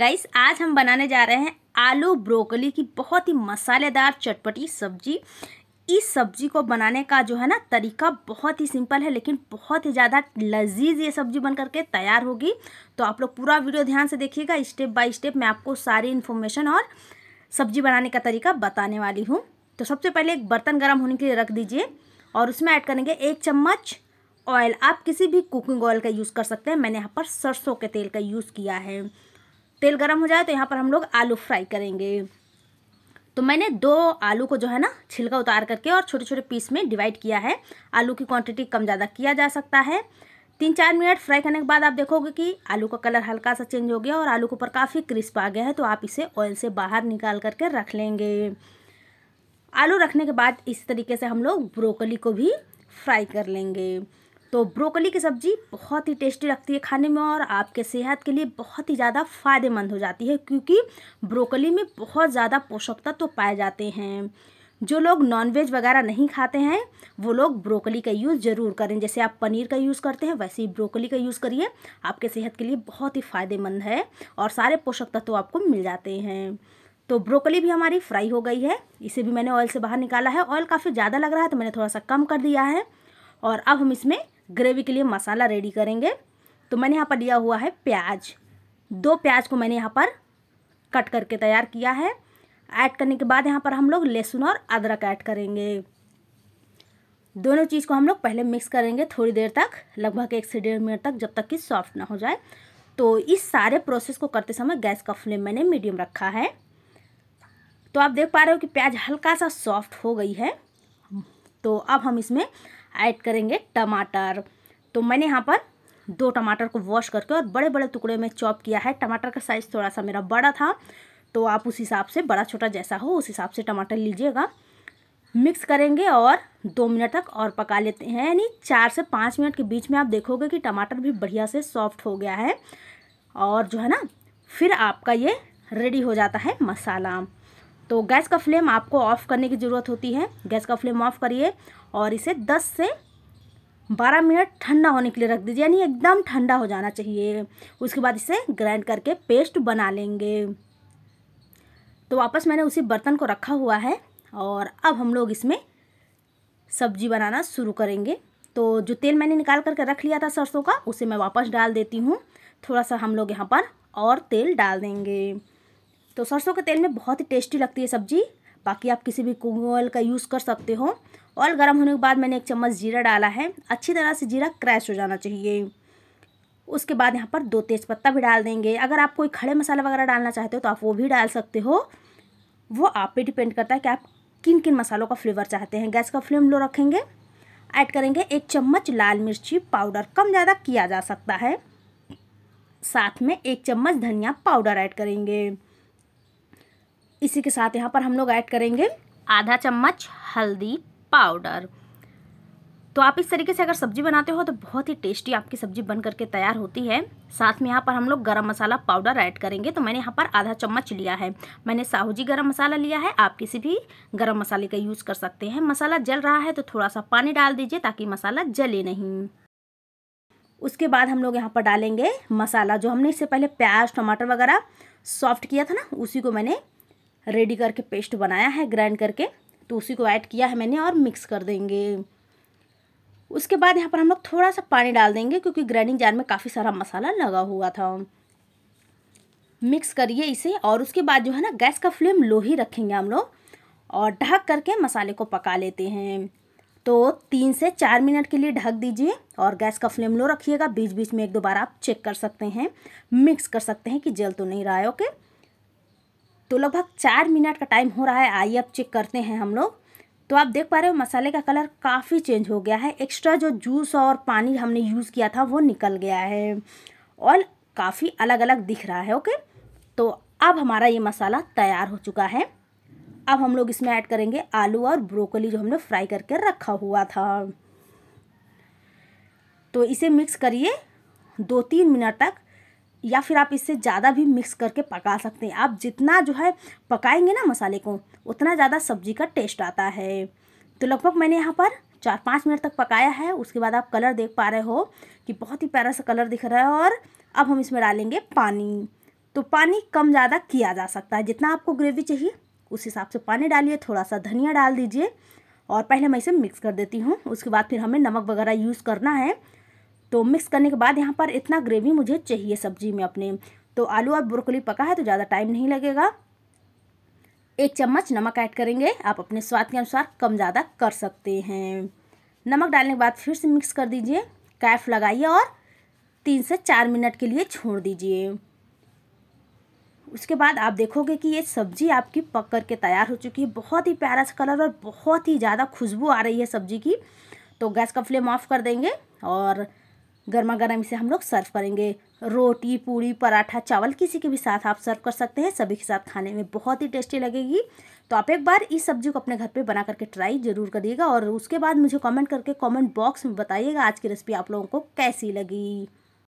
guys आज हम बनाने जा रहे हैं आलू ब्रोकली की बहुत ही मसालेदार चटपटी सब्जी इस सब्जी को बनाने का जो है ना तरीका बहुत ही सिंपल है लेकिन बहुत ही ज़्यादा लजीज ये सब्जी बन करके तैयार होगी तो आप लोग पूरा वीडियो ध्यान से देखिएगा स्टेप बाय स्टेप मैं आपको सारी इन्फॉर्मेशन और सब्जी बनाने का तरीका बताने वाली हूँ तो सबसे पहले एक बर्तन गर्म होने के लिए रख दीजिए और उसमें ऐड करेंगे एक चम्मच ऑयल आप किसी भी कुकिंग ऑयल का यूज़ कर सकते हैं मैंने यहाँ पर सरसों के तेल का यूज़ किया है तेल गर्म हो जाए तो यहाँ पर हम लोग आलू फ्राई करेंगे तो मैंने दो आलू को जो है ना छिलका उतार करके और छोटे छोटे पीस में डिवाइड किया है आलू की क्वांटिटी कम ज़्यादा किया जा सकता है तीन चार मिनट फ्राई करने के बाद आप देखोगे कि आलू का कलर हल्का सा चेंज हो गया और आलू के ऊपर काफ़ी क्रिस्प आ गया है तो आप इसे ऑयल से बाहर निकाल करके रख लेंगे आलू रखने के बाद इस तरीके से हम लोग ब्रोकली को भी फ्राई कर लेंगे तो ब्रोकली की सब्ज़ी बहुत ही टेस्टी लगती है खाने में और आपके सेहत के लिए बहुत ही ज़्यादा फ़ायदेमंद हो जाती है क्योंकि ब्रोकली में बहुत ज़्यादा पोषक तत्व तो पाए जाते हैं जो लोग नॉनवेज वगैरह नहीं खाते हैं वो लोग ब्रोकली का यूज़ ज़रूर करें जैसे आप पनीर का यूज़ करते हैं वैसे ही ब्रोकली का यूज़ करिए आपके सेहत के लिए बहुत ही फ़ायदेमंद है और सारे पोषक तत्व तो आपको मिल जाते हैं तो ब्रोकली भी हमारी फ्राई हो गई है इसे भी मैंने ऑयल से बाहर निकाला है ऑयल काफ़ी ज़्यादा लग रहा है तो मैंने थोड़ा सा कम कर दिया है और अब हम इसमें ग्रेवी के लिए मसाला रेडी करेंगे तो मैंने यहाँ पर लिया हुआ है प्याज दो प्याज को मैंने यहाँ पर कट करके तैयार किया है ऐड करने के बाद यहाँ पर हम लोग लहसुन और अदरक ऐड करेंगे दोनों चीज़ को हम लोग पहले मिक्स करेंगे थोड़ी देर तक लगभग एक से डेढ़ मिनट तक जब तक कि सॉफ्ट ना हो जाए तो इस सारे प्रोसेस को करते समय गैस का फ्लेम मैंने मीडियम रखा है तो आप देख पा रहे हो कि प्याज हल्का सा सॉफ्ट हो गई है तो अब हम इसमें ऐड करेंगे टमाटर तो मैंने यहाँ पर दो टमाटर को वॉश करके और बड़े बड़े टुकड़े में चॉप किया है टमाटर का साइज़ थोड़ा सा मेरा बड़ा था तो आप उस हिसाब से बड़ा छोटा जैसा हो उस हिसाब से टमाटर लीजिएगा मिक्स करेंगे और दो मिनट तक और पका लेते हैं यानी चार से पाँच मिनट के बीच में आप देखोगे कि टमाटर भी बढ़िया से सॉफ्ट हो गया है और जो है ना फिर आपका ये रेडी हो जाता है मसाला तो गैस का फ्लेम आपको ऑफ़ करने की ज़रूरत होती है गैस का फ्लेम ऑफ़ करिए और इसे दस से बारह मिनट ठंडा होने के लिए रख दीजिए यानी एकदम ठंडा हो जाना चाहिए उसके बाद इसे ग्राइंड करके पेस्ट बना लेंगे तो वापस मैंने उसी बर्तन को रखा हुआ है और अब हम लोग इसमें सब्जी बनाना शुरू करेंगे तो जो तेल मैंने निकाल करके रख लिया था सरसों का उसे मैं वापस डाल देती हूँ थोड़ा सा हम लोग यहाँ पर और तेल डाल देंगे तो सरसों के तेल में बहुत ही टेस्टी लगती है सब्ज़ी बाकी आप किसी भी कुल का यूज़ कर सकते हो ऑयल गर्म होने के बाद मैंने एक चम्मच जीरा डाला है अच्छी तरह से जीरा क्रैश हो जाना चाहिए उसके बाद यहाँ पर दो तेज़पत्ता भी डाल देंगे अगर आप कोई खड़े मसाला वगैरह डालना चाहते हो तो आप वो भी डाल सकते हो वो आप पे डिपेंड करता है कि आप किन किन मसालों का फ्लेवर चाहते हैं गैस का फ्लेम लो रखेंगे ऐड करेंगे एक चम्मच लाल मिर्ची पाउडर कम ज़्यादा किया जा सकता है साथ में एक चम्मच धनिया पाउडर ऐड करेंगे इसी के साथ यहाँ पर हम लोग ऐड करेंगे आधा चम्मच हल्दी पाउडर तो आप इस तरीके से अगर सब्जी बनाते हो तो बहुत ही टेस्टी आपकी सब्जी बन करके तैयार होती है साथ में यहाँ पर हम लोग गरम मसाला पाउडर ऐड करेंगे तो मैंने यहाँ पर आधा चम्मच लिया है मैंने साहू जी गरम मसाला लिया है आप किसी भी गरम मसाले का यूज़ कर सकते हैं मसाला जल रहा है तो थोड़ा सा पानी डाल दीजिए ताकि मसाला जले नहीं उसके बाद हम लोग यहाँ पर डालेंगे मसाला जो हमने इससे पहले प्याज टमाटर वगैरह सॉफ्ट किया था ना उसी को मैंने रेडी करके पेस्ट बनाया है ग्राइंड करके तो उसी को ऐड किया है मैंने और मिक्स कर देंगे उसके बाद यहाँ पर हम लोग थोड़ा सा पानी डाल देंगे क्योंकि ग्राइंडिंग जार में काफ़ी सारा मसाला लगा हुआ था मिक्स करिए इसे और उसके बाद जो है ना गैस का फ्लेम लो ही रखेंगे हम लोग और ढक करके मसाले को पका लेते हैं तो तीन से चार मिनट के लिए ढक दीजिए और गैस का फ्लेम लो रखिएगा बीच बीच में एक दो बार आप चेक कर सकते हैं मिक्स कर सकते हैं कि जल तो नहीं रहा है ओके तो लगभग चार मिनट का टाइम हो रहा है आइए अब चेक करते हैं हम लोग तो आप देख पा रहे हो मसाले का कलर काफ़ी चेंज हो गया है एक्स्ट्रा जो जूस और पानी हमने यूज़ किया था वो निकल गया है और काफ़ी अलग अलग दिख रहा है ओके तो अब हमारा ये मसाला तैयार हो चुका है अब हम लोग इसमें ऐड करेंगे आलू और ब्रोकली जो हमने फ्राई करके रखा हुआ था तो इसे मिक्स करिए दो तीन मिनट तक या फिर आप इससे ज़्यादा भी मिक्स करके पका सकते हैं आप जितना जो है पकाएंगे ना मसाले को उतना ज़्यादा सब्जी का टेस्ट आता है तो लगभग मैंने यहाँ पर चार पाँच मिनट तक पकाया है उसके बाद आप कलर देख पा रहे हो कि बहुत ही प्यारा सा कलर दिख रहा है और अब हम इसमें डालेंगे पानी तो पानी कम ज़्यादा किया जा सकता है जितना आपको ग्रेवी चाहिए उस हिसाब से पानी डालिए थोड़ा सा धनिया डाल दीजिए और पहले मैं इसे मिक्स कर देती हूँ उसके बाद फिर हमें नमक वगैरह यूज़ करना है तो मिक्स करने के बाद यहाँ पर इतना ग्रेवी मुझे चाहिए सब्जी में अपने तो आलू और ब्रोकली पका है तो ज़्यादा टाइम नहीं लगेगा एक चम्मच नमक ऐड करेंगे आप अपने स्वाद के अनुसार कम ज़्यादा कर सकते हैं नमक डालने के बाद फिर से मिक्स कर दीजिए कैफ लगाइए और तीन से चार मिनट के लिए छोड़ दीजिए उसके बाद आप देखोगे कि ये सब्ज़ी आपकी पक कर के तैयार हो चुकी है बहुत ही प्यारा सा कलर और बहुत ही ज़्यादा खुशबू आ रही है सब्ज़ी की तो गैस का फ्लेम ऑफ कर देंगे और गर्मा गर्म इसे हम लोग सर्व करेंगे रोटी पूड़ी पराठा चावल किसी के भी साथ आप सर्व कर सकते हैं सभी के साथ खाने में बहुत ही टेस्टी लगेगी तो आप एक बार इस सब्जी को अपने घर पे बना करके ट्राई जरूर करिएगा और उसके बाद मुझे कमेंट करके कमेंट बॉक्स में बताइएगा आज की रेसिपी आप लोगों को कैसी लगी